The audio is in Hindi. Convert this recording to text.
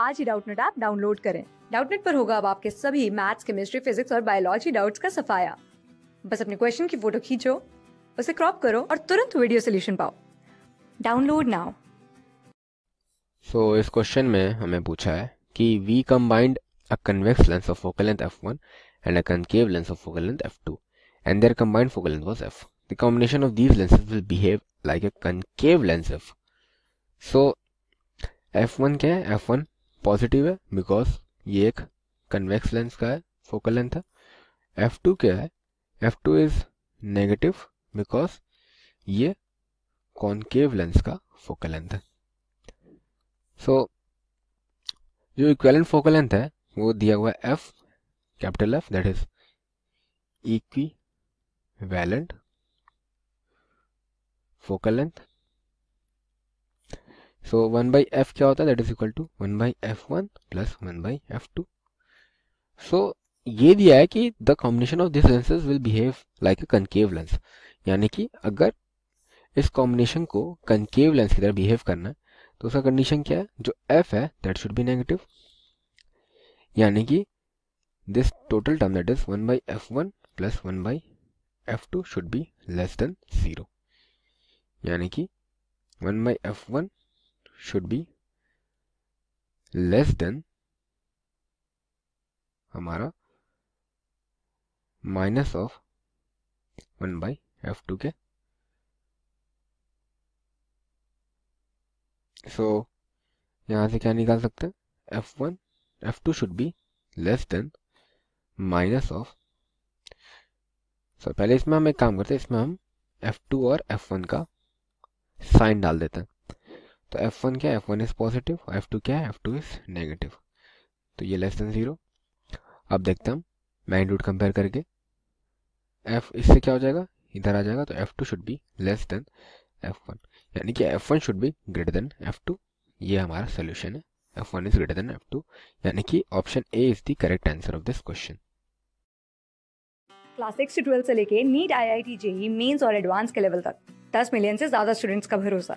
आज ही डाउटनेट ऐप डाउनलोड करें डाउटनेट पर होगा अब आपके सभी मैथ्स केमिस्ट्री फिजिक्स और बायोलॉजी डाउट्स का सफाया बस अपने क्वेश्चन की फोटो खींचो उसे क्रॉप करो और तुरंत वीडियो सोल्यूशन पाओ डाउनलोड नाउ सो इस क्वेश्चन में हमें पूछा है कि we combined a convex lens of focal length f1 and a concave lens of focal length f2 and their combined focal length was f. The combination of these lenses will behave like a concave lens f. So f1 क्या है f1 पॉजिटिव है बिकॉज ये एक कन्वेक्स लेंस का है फोकल लेंथ है एफ टू क्या है F two is negative because ये कॉनकेव लेंस का फोकल लेंथ है सो so, जो इक्वेलेंट फोकल लेंथ है वो दिया हुआ है F capital F that is equivalent focal length so one by F क्या होता है that is equal to one by F one plus one by F two so ये दिया है कि the combination of this lenses will behave like a concave lens यानी कि अगर इस कॉम्बिनेशन को कनकेव लेंस की तरह बिहेव करना है तो उसका कंडीशन क्या है जो एफ है दैट शुड बी नेगेटिव यानी कि this total term that is one by F one plus one by F two should be less than zero यानी कि one by F one should be less than हमारा minus of one by F two के सो so, यहां से क्या निकाल सकते हैं F one F two should be less than minus of so पहले इसमें हम एक काम करते हैं इसमें हम एफ टू और एफ वन का साइन डाल देते हैं तो एफ वन क्या है F one is positive F two क्या है एफ टू इज़ नेगेटिव तो ये लेस देन ज़ीरो अब देखते हैं मैग्नीट्यूड कंपेयर करके एफ इससे क्या हो जाएगा इधर आ जाएगा तो F two should be less than F one यानी कि F one should be greater than F two ये हमारा सोल्यूशन है F one is greater than F two यानी कि option A is the correct answer of this question class six से ट्वेल्थ से लेके NEET I I T JEE mains और एडवांस के लेवल तक दस मिलियन से ज्यादा स्टूडेंट्स का भरोसा